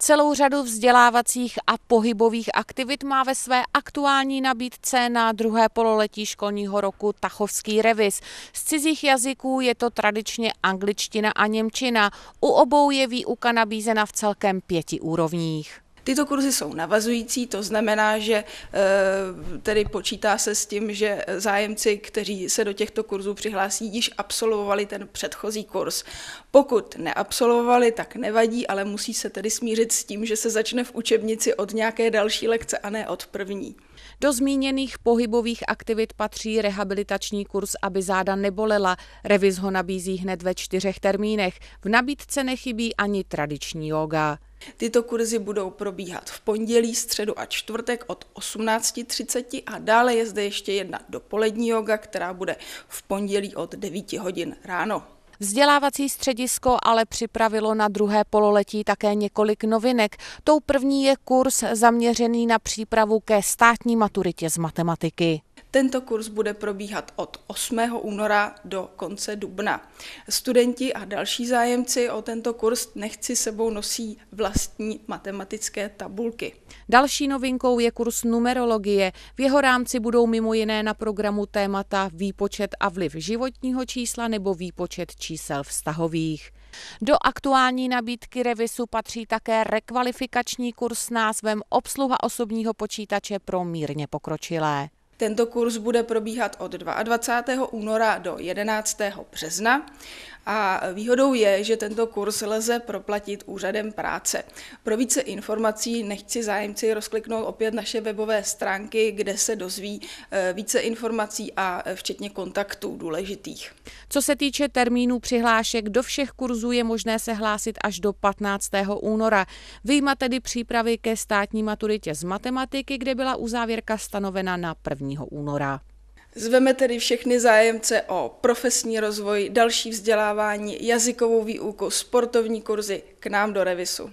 Celou řadu vzdělávacích a pohybových aktivit má ve své aktuální nabídce na druhé pololetí školního roku Tachovský revis. Z cizích jazyků je to tradičně angličtina a němčina. U obou je výuka nabízena v celkem pěti úrovních. Tyto kurzy jsou navazující, to znamená, že eh, tedy počítá se s tím, že zájemci, kteří se do těchto kurzů přihlásí, již absolvovali ten předchozí kurz. Pokud neabsolvovali, tak nevadí, ale musí se tedy smířit s tím, že se začne v učebnici od nějaké další lekce a ne od první. Do zmíněných pohybových aktivit patří rehabilitační kurz, aby záda nebolela. Reviz ho nabízí hned ve čtyřech termínech. V nabídce nechybí ani tradiční yoga. Tyto kurzy budou probíhat v pondělí, středu a čtvrtek od 18.30 a dále je zde ještě jedna dopolední yoga, která bude v pondělí od 9 hodin ráno. Vzdělávací středisko ale připravilo na druhé pololetí také několik novinek. Tou první je kurz zaměřený na přípravu ke státní maturitě z matematiky. Tento kurz bude probíhat od 8. února do konce dubna. Studenti a další zájemci o tento kurz Nechci sebou nosí vlastní matematické tabulky. Další novinkou je kurz numerologie. V jeho rámci budou mimo jiné na programu témata výpočet a vliv životního čísla nebo výpočet čísel vztahových. Do aktuální nabídky Revisu patří také rekvalifikační kurz s názvem Obsluha osobního počítače pro mírně pokročilé. Tento kurz bude probíhat od 22. února do 11. března a výhodou je, že tento kurz lze proplatit úřadem práce. Pro více informací nechci zájemci rozkliknout opět naše webové stránky, kde se dozví eh, více informací a eh, včetně kontaktů důležitých. Co se týče termínu přihlášek, do všech kurzů je možné se hlásit až do 15. února. Vyjma tedy přípravy ke státní maturitě z matematiky, kde byla uzávěrka stanovena na 1. února. Zveme tedy všechny zájemce o profesní rozvoj, další vzdělávání, jazykovou výuku, sportovní kurzy k nám do Revisu.